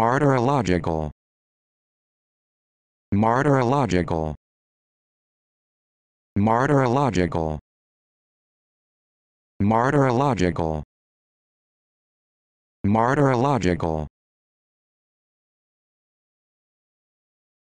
Martyrological. Martyrological. Martyrological. Martyrological. Martyrological.